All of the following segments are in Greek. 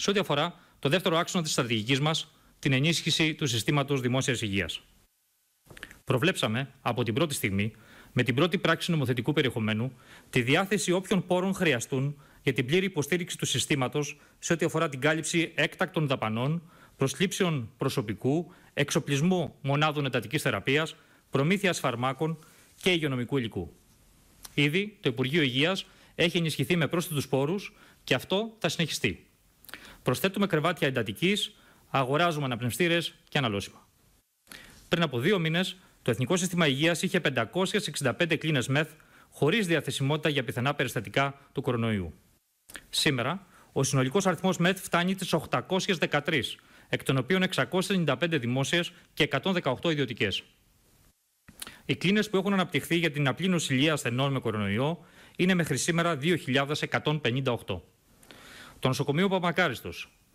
σε ό,τι αφορά το δεύτερο άξονα της στρατηγικής μας, την ενίσχυση του Συστήματος Δημόσιας Υγείας. Προβλέψαμε από την πρώτη στιγμή, με την πρώτη πράξη νομοθετικού περιεχομένου, τη διάθεση όποιων πόρων χρειαστούν για την πλήρη υποστήριξη του Συστήματος σε ό,τι αφορά την κάλυψη έκτακτων δαπανών, προσλήψεων προσωπικού, εξοπλισμού μονάδων εντατικής θεραπείας, προμήθειας φαρμάκων και υγειονομικού υλικού. Ήδη το Υπουργείο Υγείας έχει ενισχυθεί με πρόσθετους πόρους και αυτό θα συνεχιστεί. Προσθέτουμε κρεβάτια εντατικής, αγοράζουμε αναπνευστήρες και αναλώσιμα. Πριν από δύο μήνες, το Εθνικό Σύστημα Υγείας είχε 565 κλίνες μεθ χωρίς διαθεσιμότητα για πιθανά περιστατικά του κορονοϊού. Σήμερα, ο συνολικός αριθμός μεθ φτάνει στι 813, εκ των οποίων 695 δημόσιες και 118 ιδιωτικές. Οι κλίνες που έχουν αναπτυχθεί για την απλή νοσηλεία ασθενών με κορονοϊό είναι μέχρι σήμερα 2.158 το νοσοκομείο Παπακάριστο,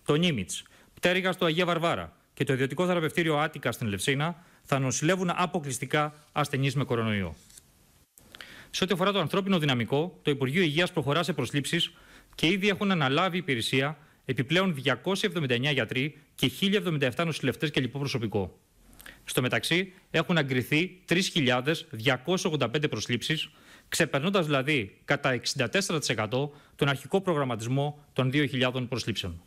το Νίμιτ, πτέρυγα στο Αγία Βαρβάρα και το ιδιωτικό θεραπευτήριο Άτικα στην Λευσίνα θα νοσηλεύουν αποκλειστικά ασθενείς με κορονοϊό. Σε ό,τι αφορά το ανθρώπινο δυναμικό, το Υπουργείο Υγείας προχωρά σε προσλήψεις και ήδη έχουν αναλάβει υπηρεσία επιπλέον 279 γιατροί και 1077 νοσηλευτές και λοιπό προσωπικό. Στο μεταξύ, έχουν αγκριθεί 3.285 προσλήψεις ξεπερνώντας δηλαδή κατά 64% τον αρχικό προγραμματισμό των 2.000 προσλήψεων.